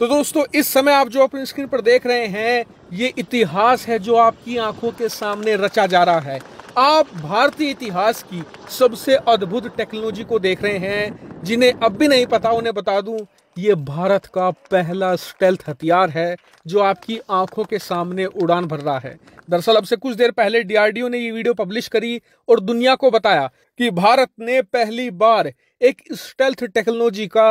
तो दोस्तों इस समय आप जो अपनी स्क्रीन पर देख रहे हैं ये इतिहास है जो आपकी आंखों के सामने रचा जा रहा है आप भारतीय इतिहास की सबसे अद्भुत टेक्नोलॉजी को देख रहे हैं जिन्हें अब भी नहीं पता उन्हें बता दूं ये भारत का पहला स्टेल्थ हथियार है जो आपकी आंखों के सामने उड़ान भर रहा है दरअसल अब से कुछ देर पहले डीआरडीओ ने ये वीडियो पब्लिश करी और दुनिया को बताया कि भारत ने पहली बार एक स्टेल्थ टेक्नोलॉजी का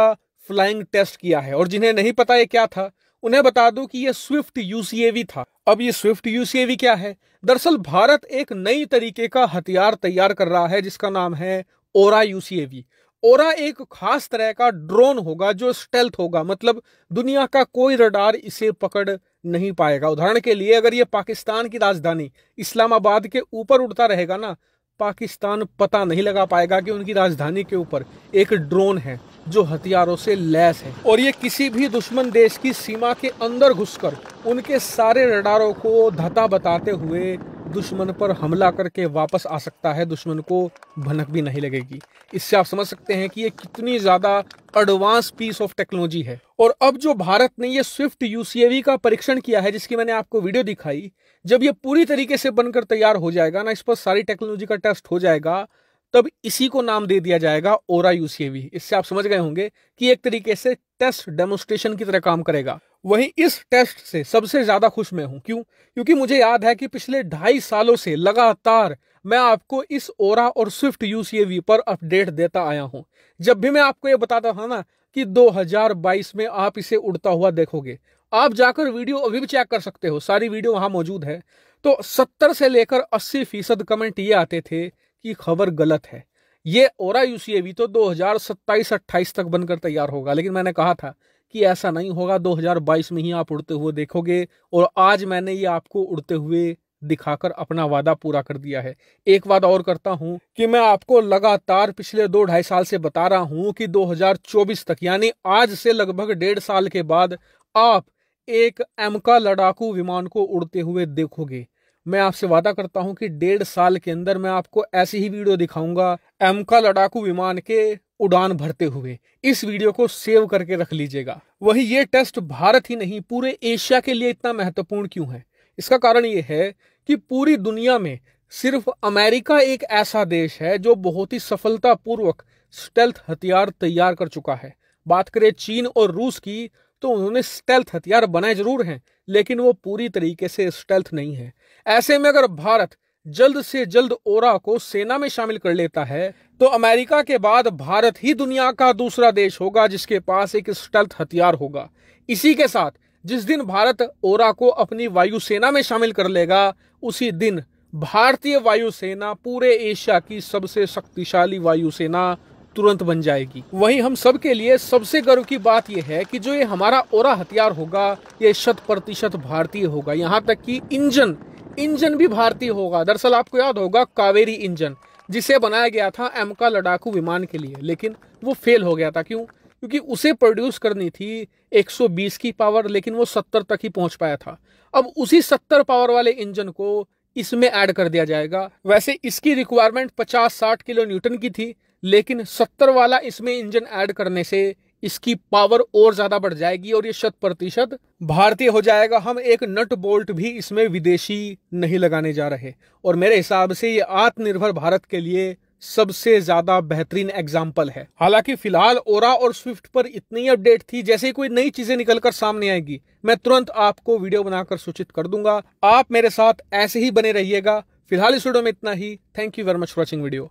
फ्लाइंग टेस्ट किया है और जिन्हें नहीं पता ये क्या था उन्हें बता दूं कि यह स्विफ्ट यूसीएवी था अब ये स्विफ्ट यूसीएवी क्या है दरअसल भारत एक नई तरीके का हथियार तैयार कर रहा है जिसका नाम है ओरा यूसीएवी ओरा एक खास तरह का ड्रोन होगा जो स्टेल्थ होगा मतलब दुनिया का कोई रडार इसे पकड़ नहीं पाएगा उदाहरण के लिए अगर ये पाकिस्तान की राजधानी इस्लामाबाद के ऊपर उड़ता रहेगा ना पाकिस्तान पता नहीं लगा पाएगा कि उनकी राजधानी के ऊपर एक ड्रोन है जो हथियारों से लैस है और ये किसी भी दुश्मन देश की सीमा के अंदर घुसकर उनके सारे रडारों को धता बताते हुए दुश्मन पर हमला करके वापस आ सकता है दुश्मन को भनक भी नहीं लगेगी इससे आप समझ सकते हैं कि ये कितनी ज़्यादा एडवांस पीस ऑफ टेक्नोलॉजी है और अब जो भारत ने ये स्विफ्ट यूसीएवी का परीक्षण किया है जिसकी मैंने आपको वीडियो दिखाई जब ये पूरी तरीके से बनकर तैयार हो जाएगा ना इस पर सारी टेक्नोलॉजी का टेस्ट हो जाएगा तब इसी को नाम दे दिया जाएगा ओरा यूसीएवी इससे आप समझ गए होंगे कि एक तरीके से टेस्ट डेमोस्ट्रेशन की तरह काम करेगा वहीं इस टेस्ट से सबसे ज़्यादा खुश मैं हूं क्यों क्योंकि मुझे याद है कि पिछले ढाई सालों से लगातार मैं आपको इस ओरा और स्विफ्ट यूसीएवी पर अपडेट देता आया हूँ जब भी मैं आपको ये बताता था ना कि 2022 में आप इसे उड़ता हुआ देखोगे आप जाकर वीडियो अभी भी चेक कर सकते हो सारी वीडियो वहां मौजूद है तो 70 से लेकर 80 फीसद कमेंट ये आते थे की खबर गलत है ये ओरा यूसीएवी तो 2027-28 तक बनकर तैयार होगा लेकिन मैंने कहा था कि ऐसा नहीं होगा 2022 में ही आप उड़ते हुए देखोगे और आज मैंने ये आपको उड़ते हुए दिखाकर अपना वादा पूरा कर दिया है एक वादा और करता हूं कि मैं आपको लगातार पिछले दो ढाई साल से बता रहा हूं कि 2024 तक यानी आज से लगभग डेढ़ साल के बाद आप एक एमका लड़ाकू विमान को उड़ते हुए देखोगे मैं आपसे वादा करता हूं कि डेढ़ साल के अंदर मैं आपको ऐसी ही वीडियो दिखाऊंगा एमका लड़ाकू विमान के उड़ान भरते हुए इस वीडियो को सेव करके रख लीजिएगा वही ये टेस्ट भारत ही नहीं पूरे एशिया के लिए इतना महत्वपूर्ण क्यों है इसका कारण ये है कि पूरी दुनिया में सिर्फ अमेरिका एक ऐसा देश है जो बहुत ही सफलतापूर्वक स्टेल्थ हथियार तैयार कर चुका है बात करें चीन और रूस की तो उन्होंने स्टेल्थ हथियार बनाए जरूर हैं लेकिन वो पूरी तरीके से स्टेल्थ नहीं है ऐसे में अगर भारत जल्द से जल्द ओरा को सेना में शामिल कर लेता है तो अमेरिका के बाद भारत ही दुनिया का दूसरा देश होगा जिसके पास एक स्टल्थ हथियार होगा इसी के साथ जिस दिन भारत ओरा को अपनी वायुसेना में शामिल कर लेगा उसी दिन भारतीय वायुसेना पूरे एशिया की सबसे शक्तिशाली वायुसेना तुरंत बन जाएगी वहीं हम सबके लिए सबसे गर्व की बात यह है कि जो ये हमारा ओरा हथियार होगा ये शत प्रतिशत भारतीय होगा यहाँ तक कि इंजन इंजन भी भारतीय होगा दरअसल आपको याद होगा कावेरी इंजन जिसे बनाया गया था एम का लड़ाकू विमान के लिए लेकिन वो फेल हो गया था क्यों क्योंकि उसे प्रोड्यूस करनी थी 120 की पावर लेकिन वो 70 तक ही पहुंच पाया था अब उसी 70 पावर वाले इंजन को इसमें ऐड कर दिया जाएगा वैसे इसकी रिक्वायरमेंट 50-60 किलो न्यूटन की थी लेकिन 70 वाला इसमें इंजन ऐड करने से इसकी पावर और ज़्यादा बढ़ जाएगी और ये शत प्रतिशत भारतीय हो जाएगा हम एक नट बोल्ट भी इसमें विदेशी नहीं लगाने जा रहे और मेरे हिसाब से ये आत्मनिर्भर भारत के लिए सबसे ज्यादा बेहतरीन एग्जाम्पल है हालांकि फिलहाल ओरा और स्विफ्ट पर इतनी अपडेट थी जैसे ही कोई नई चीजें निकलकर सामने आएगी मैं तुरंत आपको वीडियो बनाकर सूचित कर दूंगा आप मेरे साथ ऐसे ही बने रहिएगा फिलहाल इस वीडियो में इतना ही thank you very much watching video